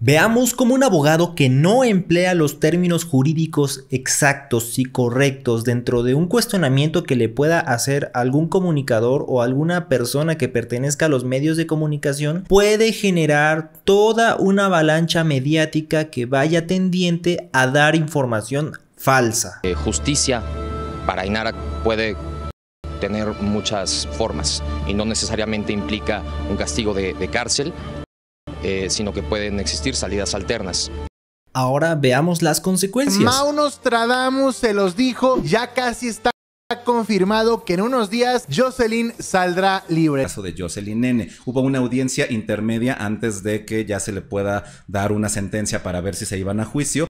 Veamos cómo un abogado que no emplea los términos jurídicos exactos y correctos dentro de un cuestionamiento que le pueda hacer algún comunicador o alguna persona que pertenezca a los medios de comunicación puede generar toda una avalancha mediática que vaya tendiente a dar información falsa. Eh, justicia para Inara puede tener muchas formas y no necesariamente implica un castigo de cárcel, eh, sino que pueden existir salidas alternas. Ahora veamos las consecuencias. Maunostradamus se los dijo, ya casi está confirmado que en unos días Jocelyn saldrá libre. Caso de Jocelyn Nene. Hubo una audiencia intermedia antes de que ya se le pueda dar una sentencia para ver si se iban a juicio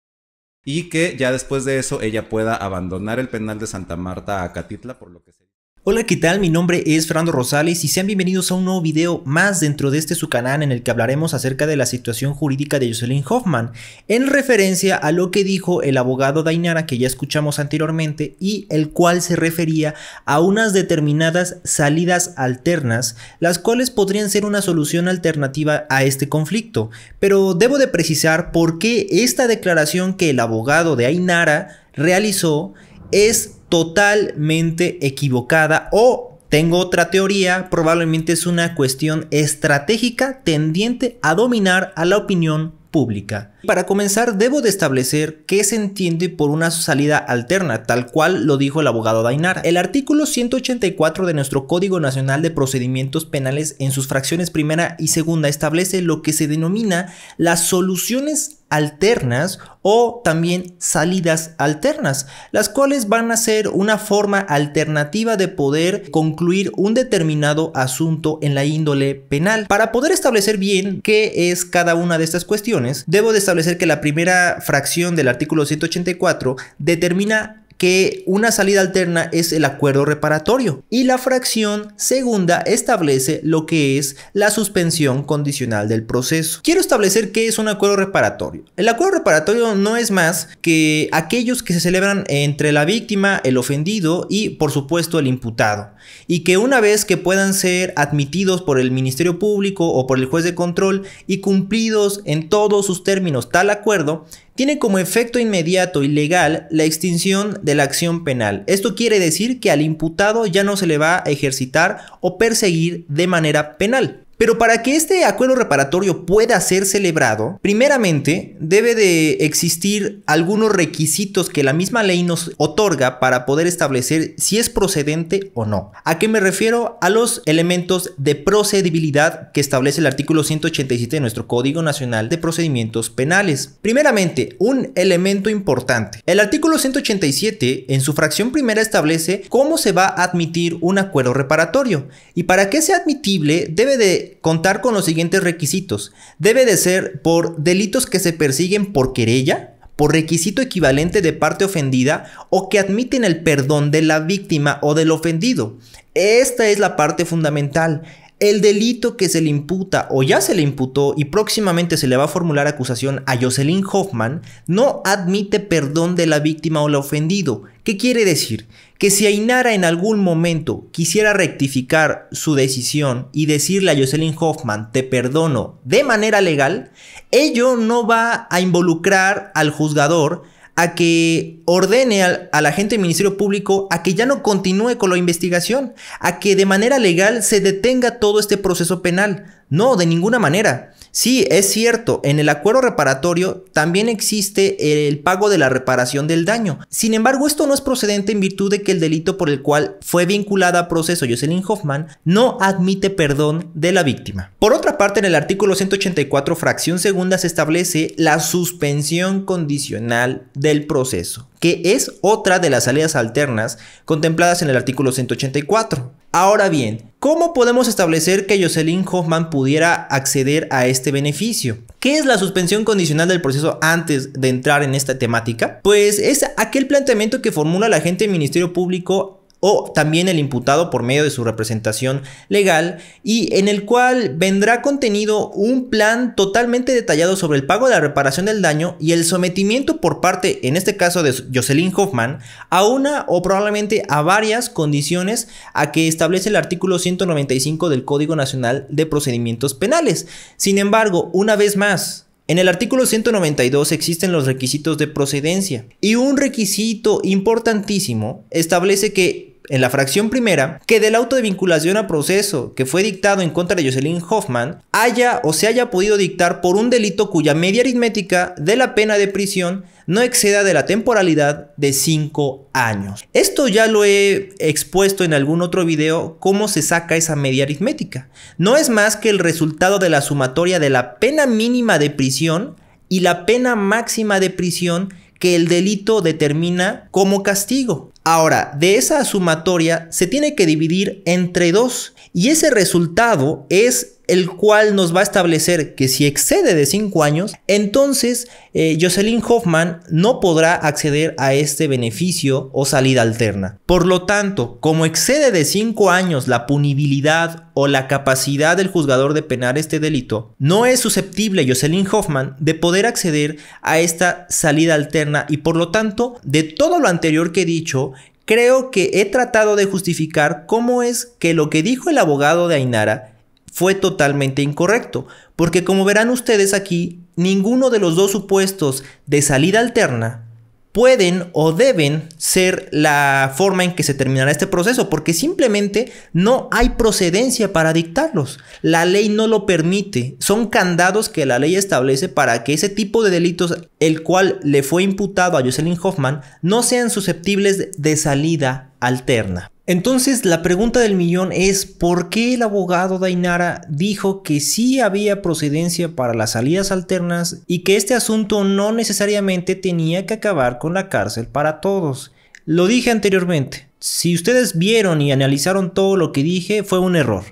y que ya después de eso ella pueda abandonar el penal de Santa Marta a Catitla por lo que se Hola, ¿qué tal? Mi nombre es Fernando Rosales y sean bienvenidos a un nuevo video más dentro de este su canal en el que hablaremos acerca de la situación jurídica de Jocelyn Hoffman en referencia a lo que dijo el abogado Dainara que ya escuchamos anteriormente y el cual se refería a unas determinadas salidas alternas las cuales podrían ser una solución alternativa a este conflicto. Pero debo de precisar por qué esta declaración que el abogado de Ainara realizó es totalmente equivocada o tengo otra teoría, probablemente es una cuestión estratégica tendiente a dominar a la opinión pública. Para comenzar, debo de establecer qué se entiende por una salida alterna, tal cual lo dijo el abogado Dainar. El artículo 184 de nuestro Código Nacional de Procedimientos Penales en sus fracciones primera y segunda establece lo que se denomina las soluciones alternas o también salidas alternas, las cuales van a ser una forma alternativa de poder concluir un determinado asunto en la índole penal. Para poder establecer bien qué es cada una de estas cuestiones, debo de establecer que la primera fracción del artículo 184 determina que una salida alterna es el acuerdo reparatorio y la fracción segunda establece lo que es la suspensión condicional del proceso. Quiero establecer qué es un acuerdo reparatorio. El acuerdo reparatorio no es más que aquellos que se celebran entre la víctima, el ofendido y por supuesto el imputado y que una vez que puedan ser admitidos por el Ministerio Público o por el juez de control y cumplidos en todos sus términos tal acuerdo, tiene como efecto inmediato y legal la extinción de la acción penal. Esto quiere decir que al imputado ya no se le va a ejercitar o perseguir de manera penal. Pero para que este acuerdo reparatorio pueda ser celebrado, primeramente debe de existir algunos requisitos que la misma ley nos otorga para poder establecer si es procedente o no. ¿A qué me refiero? A los elementos de procedibilidad que establece el artículo 187 de nuestro Código Nacional de Procedimientos Penales. Primeramente, un elemento importante. El artículo 187 en su fracción primera establece cómo se va a admitir un acuerdo reparatorio y para que sea admitible debe de contar con los siguientes requisitos. Debe de ser por delitos que se persiguen por querella, por requisito equivalente de parte ofendida o que admiten el perdón de la víctima o del ofendido. Esta es la parte fundamental el delito que se le imputa o ya se le imputó y próximamente se le va a formular acusación a Jocelyn Hoffman no admite perdón de la víctima o la ofendido. ¿Qué quiere decir? Que si Ainara en algún momento quisiera rectificar su decisión y decirle a Jocelyn Hoffman te perdono de manera legal, ello no va a involucrar al juzgador a que ordene al, agente del Ministerio Público a que ya no continúe con la investigación, a que de manera legal se detenga todo este proceso penal. No, de ninguna manera. Sí, es cierto, en el acuerdo reparatorio también existe el pago de la reparación del daño. Sin embargo, esto no es procedente en virtud de que el delito por el cual fue vinculada a proceso Jocelyn Hoffman no admite perdón de la víctima. Por otra parte, en el artículo 184, fracción segunda, se establece la suspensión condicional de del proceso, que es otra de las salidas alternas contempladas en el artículo 184. Ahora bien, ¿cómo podemos establecer que Jocelyn Hoffman pudiera acceder a este beneficio? ¿Qué es la suspensión condicional del proceso antes de entrar en esta temática? Pues es aquel planteamiento que formula la gente del Ministerio Público o también el imputado por medio de su representación legal y en el cual vendrá contenido un plan totalmente detallado sobre el pago de la reparación del daño y el sometimiento por parte, en este caso de Jocelyn Hoffman, a una o probablemente a varias condiciones a que establece el artículo 195 del Código Nacional de Procedimientos Penales. Sin embargo, una vez más, en el artículo 192 existen los requisitos de procedencia y un requisito importantísimo establece que en la fracción primera, que del auto de vinculación a proceso que fue dictado en contra de Jocelyn Hoffman haya o se haya podido dictar por un delito cuya media aritmética de la pena de prisión no exceda de la temporalidad de 5 años. Esto ya lo he expuesto en algún otro video, cómo se saca esa media aritmética. No es más que el resultado de la sumatoria de la pena mínima de prisión y la pena máxima de prisión que el delito determina como castigo. Ahora, de esa sumatoria se tiene que dividir entre dos y ese resultado es el cual nos va a establecer que si excede de 5 años, entonces eh, Jocelyn Hoffman no podrá acceder a este beneficio o salida alterna. Por lo tanto, como excede de 5 años la punibilidad o la capacidad del juzgador de penar este delito, no es susceptible Jocelyn Hoffman de poder acceder a esta salida alterna y por lo tanto, de todo lo anterior que he dicho, creo que he tratado de justificar cómo es que lo que dijo el abogado de Ainara fue totalmente incorrecto, porque como verán ustedes aquí, ninguno de los dos supuestos de salida alterna pueden o deben ser la forma en que se terminará este proceso, porque simplemente no hay procedencia para dictarlos. La ley no lo permite. Son candados que la ley establece para que ese tipo de delitos, el cual le fue imputado a Jocelyn Hoffman, no sean susceptibles de salida alterna. Entonces, la pregunta del millón es por qué el abogado Dainara dijo que sí había procedencia para las salidas alternas y que este asunto no necesariamente tenía que acabar con la cárcel para todos. Lo dije anteriormente, si ustedes vieron y analizaron todo lo que dije fue un error.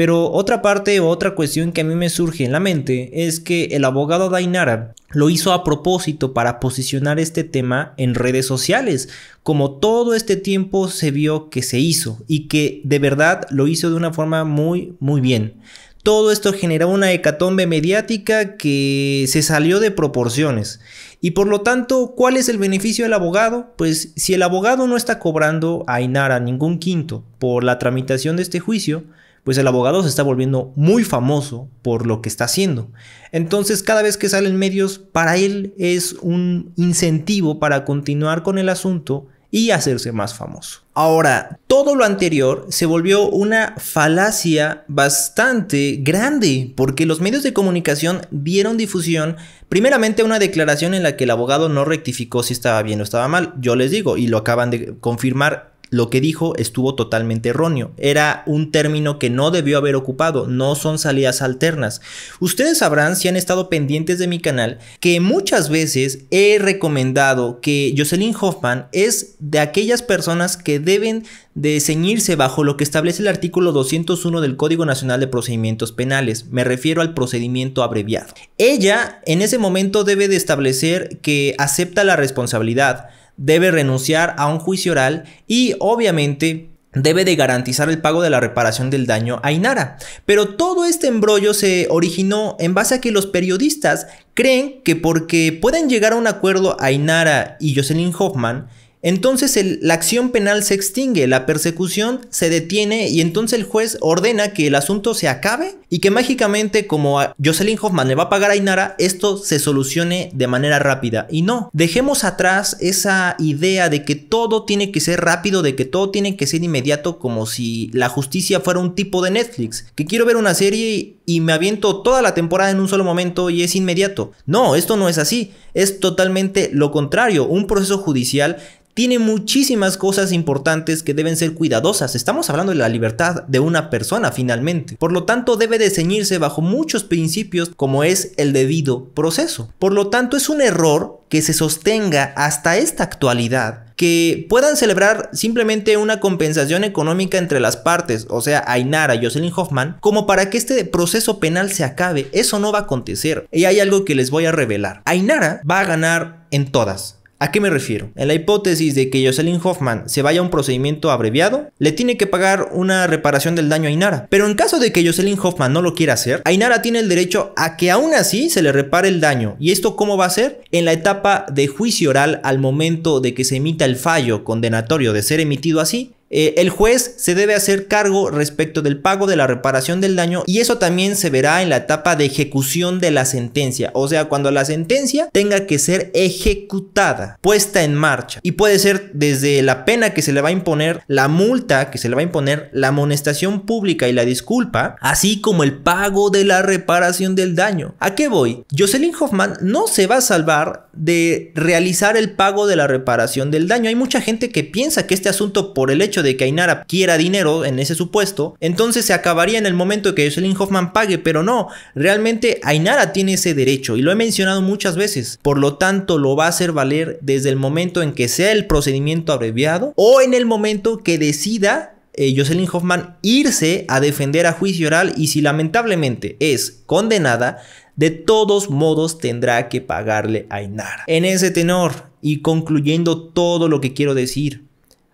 Pero otra parte o otra cuestión que a mí me surge en la mente es que el abogado Dainara lo hizo a propósito para posicionar este tema en redes sociales, como todo este tiempo se vio que se hizo y que de verdad lo hizo de una forma muy, muy bien. Todo esto generó una hecatombe mediática que se salió de proporciones. Y por lo tanto, ¿cuál es el beneficio del abogado? Pues si el abogado no está cobrando a Ainara ningún quinto por la tramitación de este juicio, pues el abogado se está volviendo muy famoso por lo que está haciendo. Entonces cada vez que salen medios, para él es un incentivo para continuar con el asunto y hacerse más famoso. Ahora, todo lo anterior se volvió una falacia bastante grande porque los medios de comunicación dieron difusión primeramente una declaración en la que el abogado no rectificó si estaba bien o estaba mal. Yo les digo, y lo acaban de confirmar lo que dijo estuvo totalmente erróneo. Era un término que no debió haber ocupado, no son salidas alternas. Ustedes sabrán si han estado pendientes de mi canal que muchas veces he recomendado que Jocelyn Hoffman es de aquellas personas que deben de ceñirse bajo lo que establece el artículo 201 del Código Nacional de Procedimientos Penales. Me refiero al procedimiento abreviado. Ella en ese momento debe de establecer que acepta la responsabilidad debe renunciar a un juicio oral y obviamente debe de garantizar el pago de la reparación del daño a Inara. Pero todo este embrollo se originó en base a que los periodistas creen que porque pueden llegar a un acuerdo a Inara y Jocelyn Hoffman, entonces la acción penal se extingue, la persecución se detiene y entonces el juez ordena que el asunto se acabe y que mágicamente como a Jocelyn Hoffman le va a pagar a Inara, esto se solucione de manera rápida. Y no, dejemos atrás esa idea de que todo tiene que ser rápido, de que todo tiene que ser inmediato como si la justicia fuera un tipo de Netflix, que quiero ver una serie y me aviento toda la temporada en un solo momento y es inmediato. No, esto no es así, es totalmente lo contrario, un proceso judicial tiene muchísimas cosas importantes que deben ser cuidadosas. Estamos hablando de la libertad de una persona finalmente. Por lo tanto, debe de ceñirse bajo muchos principios como es el debido proceso. Por lo tanto, es un error que se sostenga hasta esta actualidad que puedan celebrar simplemente una compensación económica entre las partes, o sea, Ainara y Jocelyn Hoffman, como para que este proceso penal se acabe. Eso no va a acontecer. Y hay algo que les voy a revelar. Ainara va a ganar en todas. ¿A qué me refiero? En la hipótesis de que Jocelyn Hoffman se vaya a un procedimiento abreviado, le tiene que pagar una reparación del daño a Inara. Pero en caso de que Jocelyn Hoffman no lo quiera hacer, Ainara tiene el derecho a que aún así se le repare el daño. ¿Y esto cómo va a ser? En la etapa de juicio oral al momento de que se emita el fallo condenatorio de ser emitido así, eh, el juez se debe hacer cargo respecto del pago de la reparación del daño y eso también se verá en la etapa de ejecución de la sentencia, o sea, cuando la sentencia tenga que ser ejecutada, puesta en marcha. Y puede ser desde la pena que se le va a imponer, la multa que se le va a imponer, la amonestación pública y la disculpa, así como el pago de la reparación del daño. ¿A qué voy? Jocelyn Hoffman no se va a salvar de realizar el pago de la reparación del daño. Hay mucha gente que piensa que este asunto por el hecho de que Ainara quiera dinero en ese supuesto, entonces se acabaría en el momento que Jocelyn Hoffman pague, pero no, realmente Ainara tiene ese derecho y lo he mencionado muchas veces, por lo tanto lo va a hacer valer desde el momento en que sea el procedimiento abreviado o en el momento que decida eh, Jocelyn Hoffman irse a defender a juicio oral y si lamentablemente es condenada, de todos modos tendrá que pagarle a Ainara, En ese tenor y concluyendo todo lo que quiero decir,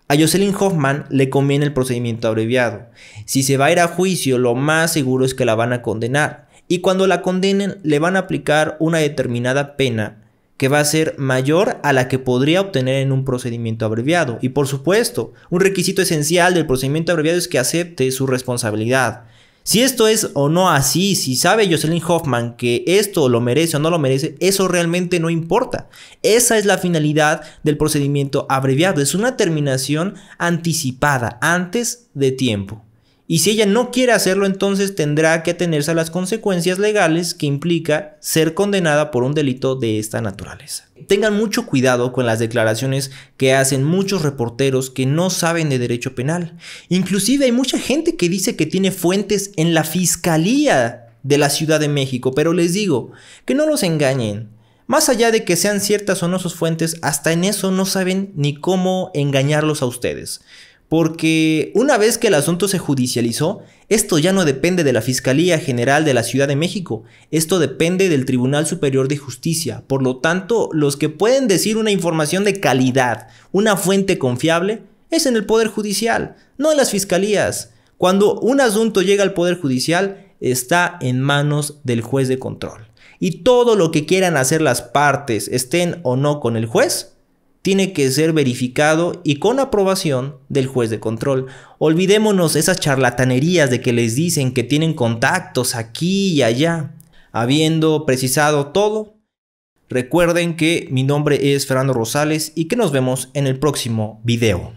a Jocelyn Hoffman le conviene el procedimiento abreviado. Si se va a ir a juicio, lo más seguro es que la van a condenar. Y cuando la condenen, le van a aplicar una determinada pena que va a ser mayor a la que podría obtener en un procedimiento abreviado. Y por supuesto, un requisito esencial del procedimiento abreviado es que acepte su responsabilidad. Si esto es o no así, si sabe Jocelyn Hoffman que esto lo merece o no lo merece, eso realmente no importa. Esa es la finalidad del procedimiento abreviado, es una terminación anticipada, antes de tiempo. Y si ella no quiere hacerlo, entonces tendrá que atenerse a las consecuencias legales que implica ser condenada por un delito de esta naturaleza. Tengan mucho cuidado con las declaraciones que hacen muchos reporteros que no saben de derecho penal. Inclusive hay mucha gente que dice que tiene fuentes en la Fiscalía de la Ciudad de México, pero les digo que no los engañen. Más allá de que sean ciertas o no sus fuentes, hasta en eso no saben ni cómo engañarlos a ustedes. Porque una vez que el asunto se judicializó, esto ya no depende de la Fiscalía General de la Ciudad de México, esto depende del Tribunal Superior de Justicia. Por lo tanto, los que pueden decir una información de calidad, una fuente confiable, es en el Poder Judicial, no en las fiscalías. Cuando un asunto llega al Poder Judicial, está en manos del juez de control. Y todo lo que quieran hacer las partes, estén o no con el juez, tiene que ser verificado y con aprobación del juez de control. Olvidémonos esas charlatanerías de que les dicen que tienen contactos aquí y allá. Habiendo precisado todo, recuerden que mi nombre es Fernando Rosales y que nos vemos en el próximo video.